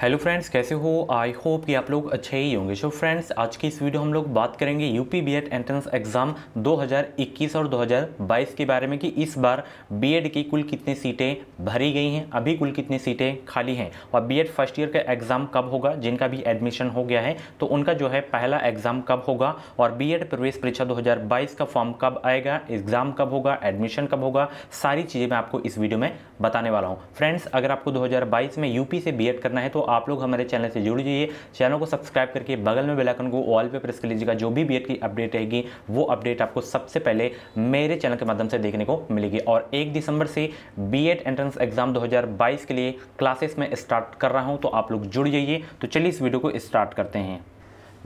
hello friends कैसे हो I hope कि आप लोग अच्छे ही होंगे सो फ्रेंड्स आज की इस वीडियो हम लोग बात करेंगे यूपी बीएड एंट्रेंस एग्ज़ाम 2021 और 2022 के बारे में कि इस बार बीएड की कुल कितनी सीटें भरी गई हैं अभी कुल कितनी सीटें खाली हैं और बीएड फर्स्ट ईयर का एग्ज़ाम कब होगा जिनका भी एडमिशन हो गया है तो उनका जो है पहला एग्ज़ाम कब होगा और बी प्रवेश परीक्षा दो का फॉर्म कब आएगा एग्ज़ाम कब होगा एडमिशन कब होगा सारी चीज़ें मैं आपको इस वीडियो में बताने वाला हूँ फ्रेंड्स अगर आपको 2022 में यूपी से बीएड करना है तो आप लोग हमारे चैनल से जुड़ जाइए चैनल को सब्सक्राइब करके बगल में आइकन को ऑल पे प्रेस कर लीजिएगा जो भी बीएड की अपडेट रहेगी वो अपडेट आपको सबसे पहले मेरे चैनल के माध्यम से देखने को मिलेगी और एक दिसंबर से बी एंट्रेंस एग्जाम दो के लिए क्लासेस में स्टार्ट कर रहा हूँ तो आप लोग जुड़ जाइए तो चलिए इस वीडियो को स्टार्ट करते हैं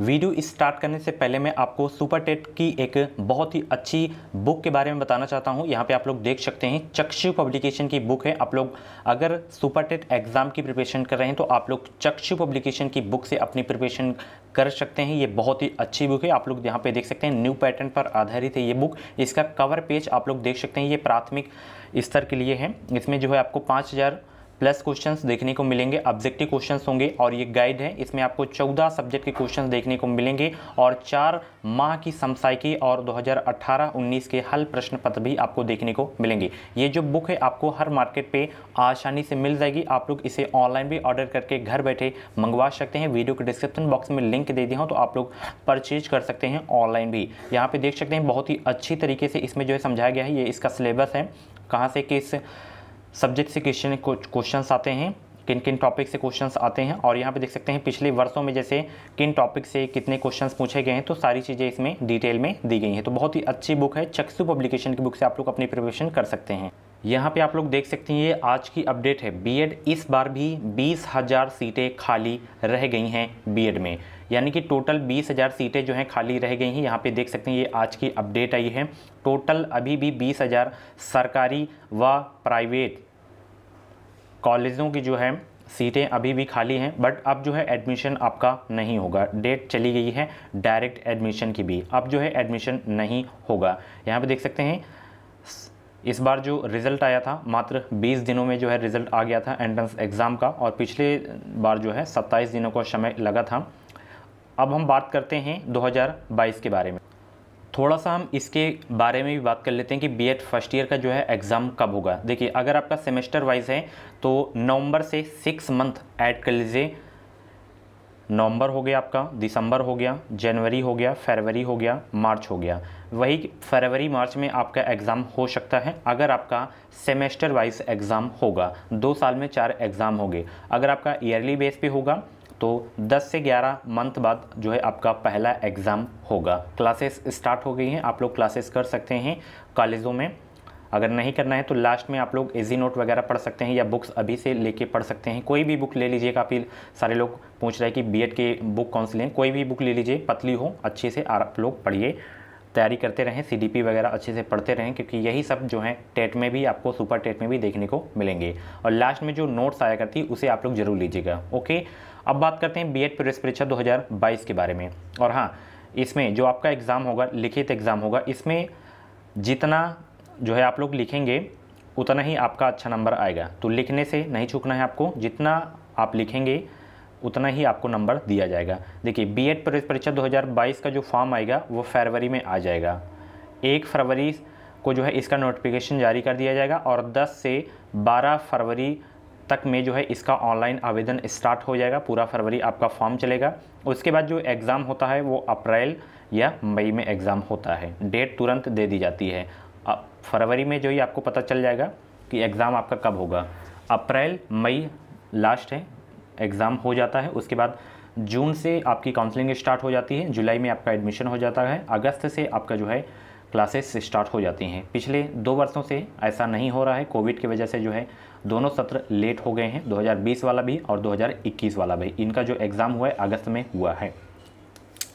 वीडियो स्टार्ट करने से पहले मैं आपको सुपर टेट की एक बहुत ही अच्छी बुक के बारे में बताना चाहता हूं यहाँ पे आप लोग देख सकते हैं चक्षु पब्लिकेशन की बुक है आप लोग अगर सुपर टेट एग्ज़ाम की प्रिपरेशन कर रहे हैं तो आप लोग चक्षु पब्लिकेशन की बुक से अपनी प्रिपरेशन कर सकते हैं ये बहुत ही अच्छी बुक है आप लोग यहाँ पे देख सकते हैं न्यू पैटर्न पर आधारित है ये बुक इसका कवर पेज आप लोग देख सकते हैं ये प्राथमिक स्तर के लिए है इसमें जो है आपको पाँच हज़ार प्लस क्वेश्चन देखने को मिलेंगे ऑब्जेक्टिव क्वेश्चन होंगे और ये गाइड है इसमें आपको चौदह सब्जेक्ट के क्वेश्चन देखने को मिलेंगे और चार माह की समसायकी और 2018-19 के हल प्रश्न पत्र भी आपको देखने को मिलेंगे ये जो बुक है आपको हर मार्केट पे आसानी से मिल जाएगी आप लोग इसे ऑनलाइन भी ऑर्डर करके घर बैठे मंगवा सकते हैं वीडियो के डिस्क्रिप्शन बॉक्स में लिंक दे दिया हूँ तो आप लोग परचेज कर सकते हैं ऑनलाइन भी यहाँ पर देख सकते हैं बहुत ही अच्छी तरीके से इसमें जो है समझाया गया है ये इसका सिलेबस है कहाँ से किस सब्जेक्ट से क्वेश्चन क्वेश्चंस आते हैं किन किन टॉपिक से क्वेश्चंस आते हैं और यहाँ पे देख सकते हैं पिछले वर्षों में जैसे किन टॉपिक से कितने क्वेश्चंस पूछे गए हैं तो सारी चीज़ें इसमें डिटेल में दी गई हैं तो बहुत ही अच्छी बुक है चक्सु पब्लिकेशन की बुक से आप लोग अपनी प्रिपरेशन कर सकते हैं यहाँ पे आप लोग देख सकते हैं ये आज की अपडेट है बीएड इस बार भी बीस हज़ार सीटें खाली रह गई हैं बीएड में यानी कि टोटल बीस हज़ार सीटें जो हैं खाली रह गई हैं यहाँ पे देख सकते हैं ये आज की अपडेट आई है टोटल अभी भी बीस हज़ार सरकारी व प्राइवेट कॉलेजों की जो है सीटें अभी भी खाली हैं बट अब जो है एडमिशन आपका नहीं होगा डेट चली गई है डायरेक्ट एडमिशन की भी अब जो है एडमिशन नहीं होगा यहाँ पर देख सकते हैं इस बार जो रिज़ल्ट आया था मात्र 20 दिनों में जो है रिज़ल्ट आ गया था एंट्रेंस एग्ज़ाम का और पिछले बार जो है 27 दिनों का समय लगा था अब हम बात करते हैं 2022 के बारे में थोड़ा सा हम इसके बारे में भी बात कर लेते हैं कि बी फर्स्ट ईयर का जो है एग्ज़ाम कब होगा देखिए अगर आपका सेमेस्टर वाइज है तो नवंबर से सिक्स मंथ ऐड कर लीजिए नवंबर हो गया आपका दिसंबर हो गया जनवरी हो गया फरवरी हो गया मार्च हो गया वही फरवरी मार्च में आपका एग्ज़ाम हो सकता है अगर आपका सेमेस्टर वाइज एग्ज़ाम होगा दो साल में चार एग्ज़ाम होंगे अगर आपका ईयरली बेस पे होगा तो 10 से 11 मंथ बाद जो है आपका पहला एग्ज़ाम होगा क्लासेस स्टार्ट हो गई हैं आप लोग क्लासेस कर सकते हैं कॉलेजों में अगर नहीं करना है तो लास्ट में आप लोग एजी नोट वगैरह पढ़ सकते हैं या बुक्स अभी से लेके पढ़ सकते हैं कोई भी बुक ले लीजिए काफ़ी सारे लोग पूछ रहे हैं कि बी के बुक कौन सी लें कोई भी बुक ले लीजिए पतली हो अच्छे से आप लोग पढ़िए तैयारी करते रहें सी वगैरह अच्छे से पढ़ते रहें क्योंकि यही सब जो है टेट में भी आपको सुपर टेट में भी देखने को मिलेंगे और लास्ट में जो नोट्स आया करती उसे आप लोग जरूर लीजिएगा ओके अब बात करते हैं बी एड प्रवेश परीक्षा दो के बारे में और हाँ इसमें जो आपका एग्ज़ाम होगा लिखित एग्ज़ाम होगा इसमें जितना जो है आप लोग लिखेंगे उतना ही आपका अच्छा नंबर आएगा तो लिखने से नहीं चूकना है आपको जितना आप लिखेंगे उतना ही आपको नंबर दिया जाएगा देखिए बीएड प्रवेश परीक्षा 2022 का जो फॉर्म आएगा वो फरवरी में आ जाएगा एक फरवरी को जो है इसका नोटिफिकेशन जारी कर दिया जाएगा और 10 से 12 फरवरी तक में जो है इसका ऑनलाइन आवेदन स्टार्ट हो जाएगा पूरा फरवरी आपका फॉर्म चलेगा उसके बाद जो एग्ज़ाम होता है वो अप्रैल या मई में एग्ज़ाम होता है डेट तुरंत दे दी जाती है फरवरी में जो ही आपको पता चल जाएगा कि एग्ज़ाम आपका कब होगा अप्रैल मई लास्ट है एग्ज़ाम हो जाता है उसके बाद जून से आपकी काउंसलिंग स्टार्ट हो जाती है जुलाई में आपका एडमिशन हो जाता है अगस्त से आपका जो है क्लासेस स्टार्ट हो जाती हैं पिछले दो वर्षों से ऐसा नहीं हो रहा है कोविड की वजह से जो है दोनों सत्र लेट हो गए हैं 2020 वाला भी और 2021 वाला भी इनका जो एग्ज़ाम हुआ है अगस्त में हुआ है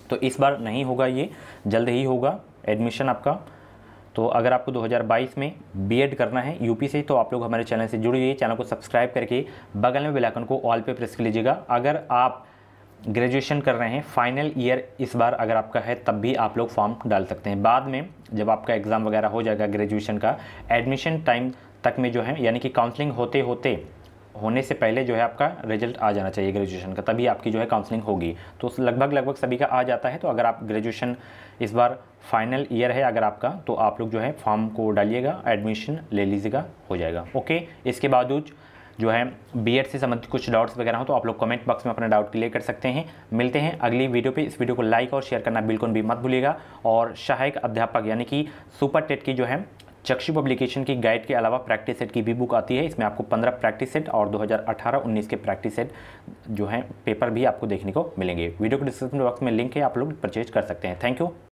तो इस बार नहीं होगा ये जल्द ही होगा एडमिशन आपका तो अगर आपको 2022 में बीएड करना है यूपी से तो आप लोग हमारे चैनल से हुई चैनल को सब्सक्राइब करके बगल में बेलाइकन को ऑल पे प्रेस कर लीजिएगा अगर आप ग्रेजुएशन कर रहे हैं फाइनल ईयर इस बार अगर आपका है तब भी आप लोग फॉर्म डाल सकते हैं बाद में जब आपका एग्ज़ाम वगैरह हो जाएगा ग्रेजुएशन का एडमिशन टाइम तक में जो है यानी कि काउंसलिंग होते होते होने से पहले जो है आपका रिजल्ट आ जाना चाहिए ग्रेजुएशन का तभी आपकी जो है काउंसलिंग होगी तो लगभग लगभग सभी का आ जाता है तो अगर आप ग्रेजुएशन इस बार फाइनल ईयर है अगर आपका तो आप लोग जो है फॉर्म को डालिएगा एडमिशन ले लीजिएगा हो जाएगा ओके इसके बावजूद जो है एड से संबंधित कुछ डाउट्स वगैरह हो तो आप लोग कमेंट बॉक्स में अपना डाउट क्लियर कर सकते हैं मिलते हैं अगली वीडियो पे इस वीडियो को लाइक और शेयर करना बिल्कुल भी मत भूलिएगा और सहायक अध्यापक यानी कि सुपर टेट की जो है चक्षु पब्लिकेशन की गाइड के अलावा प्रैक्टिस सेट की भी बुक आती है इसमें आपको 15 प्रैक्टिस सेट और 2018-19 के प्रैक्टिस सेट जो हैं पेपर भी आपको देखने को मिलेंगे वीडियो को डिस्क्रिप्शन बॉक्स में लिंक है आप लोग परचेज कर सकते हैं थैंक यू